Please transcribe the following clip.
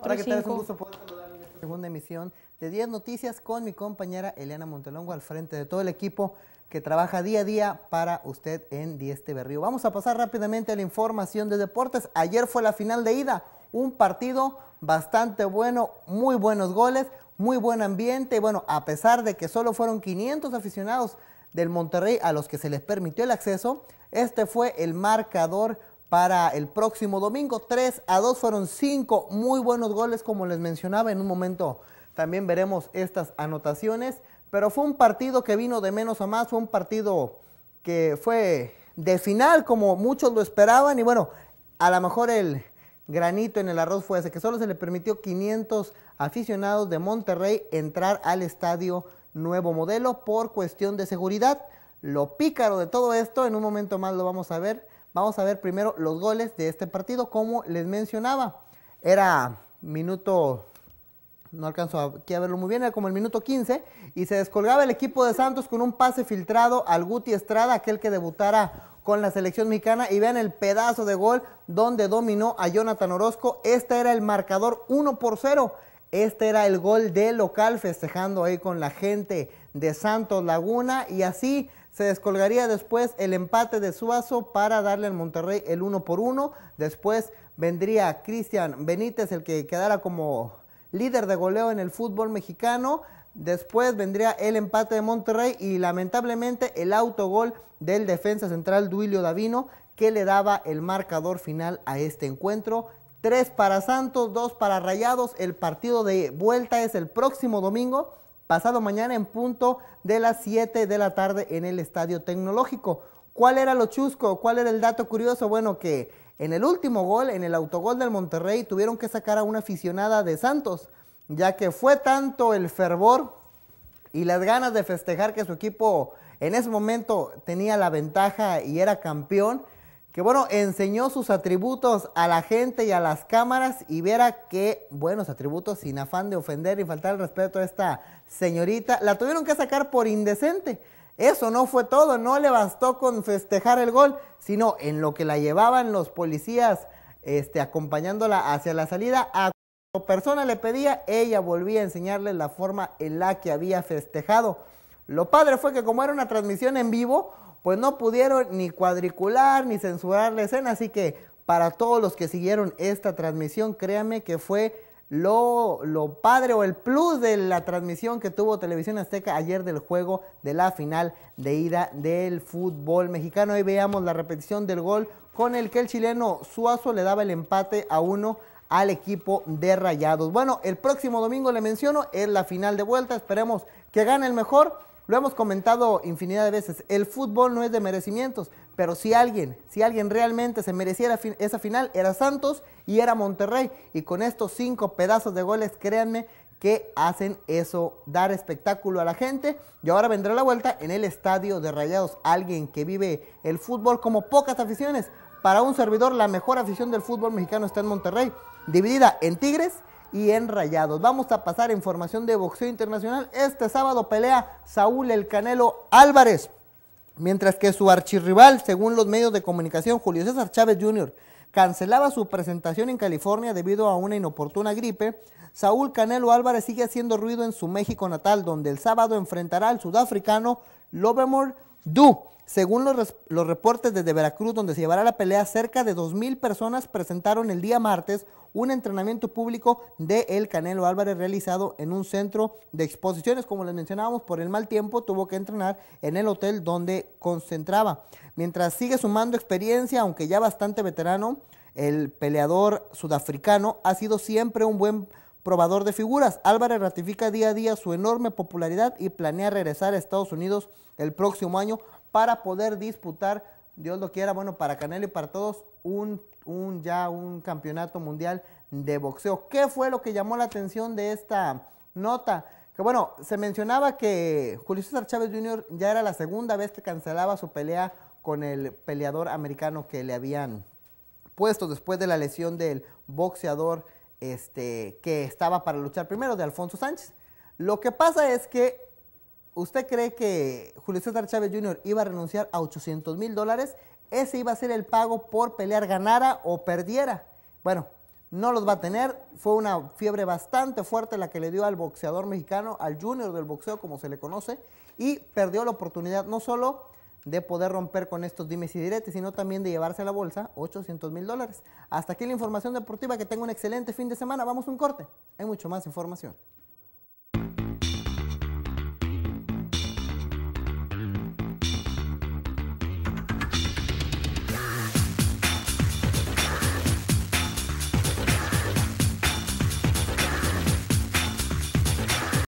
para que tal, es un gusto poder saludar en esta segunda emisión de 10 Noticias con mi compañera Eliana Montelongo al frente de todo el equipo que trabaja día a día para usted en 10 Berrío. Vamos a pasar rápidamente a la información de deportes. Ayer fue la final de ida, un partido bastante bueno, muy buenos goles, muy buen ambiente. bueno, a pesar de que solo fueron 500 aficionados del Monterrey a los que se les permitió el acceso, este fue el marcador para el próximo domingo. 3 a 2 fueron cinco muy buenos goles, como les mencionaba. En un momento también veremos estas anotaciones. Pero fue un partido que vino de menos a más, fue un partido que fue de final, como muchos lo esperaban. Y bueno, a lo mejor el granito en el arroz fue ese, que solo se le permitió 500 aficionados de Monterrey entrar al estadio Nuevo Modelo por cuestión de seguridad. Lo pícaro de todo esto, en un momento más lo vamos a ver, Vamos a ver primero los goles de este partido. Como les mencionaba, era minuto, no alcanzo aquí a verlo muy bien, era como el minuto 15 y se descolgaba el equipo de Santos con un pase filtrado al Guti Estrada, aquel que debutara con la selección mexicana y vean el pedazo de gol donde dominó a Jonathan Orozco. Este era el marcador 1 por 0. Este era el gol de local festejando ahí con la gente de Santos Laguna y así se descolgaría después el empate de Suazo para darle al Monterrey el uno por uno, Después vendría Cristian Benítez, el que quedara como líder de goleo en el fútbol mexicano. Después vendría el empate de Monterrey y lamentablemente el autogol del defensa central Duilio Davino que le daba el marcador final a este encuentro. Tres para Santos, dos para Rayados. El partido de vuelta es el próximo domingo pasado mañana en punto de las 7 de la tarde en el Estadio Tecnológico. ¿Cuál era lo chusco? ¿Cuál era el dato curioso? Bueno, que en el último gol, en el autogol del Monterrey, tuvieron que sacar a una aficionada de Santos, ya que fue tanto el fervor y las ganas de festejar que su equipo en ese momento tenía la ventaja y era campeón, que bueno, enseñó sus atributos a la gente y a las cámaras y viera qué buenos atributos sin afán de ofender y faltar el respeto a esta señorita. La tuvieron que sacar por indecente. Eso no fue todo, no le bastó con festejar el gol, sino en lo que la llevaban los policías este, acompañándola hacia la salida, a persona le pedía, ella volvía a enseñarle la forma en la que había festejado. Lo padre fue que como era una transmisión en vivo, pues no pudieron ni cuadricular ni censurar la escena, así que para todos los que siguieron esta transmisión, créanme que fue lo, lo, padre o el plus de la transmisión que tuvo Televisión Azteca ayer del juego de la final de ida del fútbol mexicano. Ahí veamos la repetición del gol con el que el chileno Suazo le daba el empate a uno al equipo de Rayados. Bueno, el próximo domingo le menciono es la final de vuelta, esperemos que gane el mejor lo hemos comentado infinidad de veces, el fútbol no es de merecimientos, pero si alguien, si alguien realmente se mereciera esa final, era Santos y era Monterrey. Y con estos cinco pedazos de goles, créanme que hacen eso, dar espectáculo a la gente. Y ahora vendrá la vuelta en el estadio de Rayados, alguien que vive el fútbol como pocas aficiones. Para un servidor, la mejor afición del fútbol mexicano está en Monterrey, dividida en Tigres y en Vamos a pasar a información de boxeo internacional. Este sábado pelea Saúl El Canelo Álvarez, mientras que su archirrival, según los medios de comunicación, Julio César Chávez Jr., cancelaba su presentación en California debido a una inoportuna gripe. Saúl Canelo Álvarez sigue haciendo ruido en su México natal, donde el sábado enfrentará al sudafricano Lovemore Du. Según los, reportes desde Veracruz, donde se llevará la pelea, cerca de 2.000 personas presentaron el día martes un entrenamiento público de El Canelo Álvarez realizado en un centro de exposiciones. Como les mencionábamos, por el mal tiempo tuvo que entrenar en el hotel donde concentraba. Mientras sigue sumando experiencia, aunque ya bastante veterano, el peleador sudafricano ha sido siempre un buen probador de figuras. Álvarez ratifica día a día su enorme popularidad y planea regresar a Estados Unidos el próximo año para poder disputar, Dios lo quiera, bueno, para Canelo y para todos, un, un ya un campeonato mundial de boxeo. ¿Qué fue lo que llamó la atención de esta nota? Que bueno, se mencionaba que Julio César Chávez Jr. ya era la segunda vez que cancelaba su pelea con el peleador americano que le habían puesto después de la lesión del boxeador este, que estaba para luchar primero, de Alfonso Sánchez. Lo que pasa es que ¿Usted cree que Julio César Chávez Jr. iba a renunciar a 800 mil dólares? Ese iba a ser el pago por pelear ganara o perdiera. Bueno, no los va a tener. Fue una fiebre bastante fuerte la que le dio al boxeador mexicano, al junior del boxeo como se le conoce, y perdió la oportunidad no solo de poder romper con estos dimes y diretes, sino también de llevarse a la bolsa 800 mil dólares. Hasta aquí la información deportiva, que tenga un excelente fin de semana. Vamos a un corte. Hay mucho más información.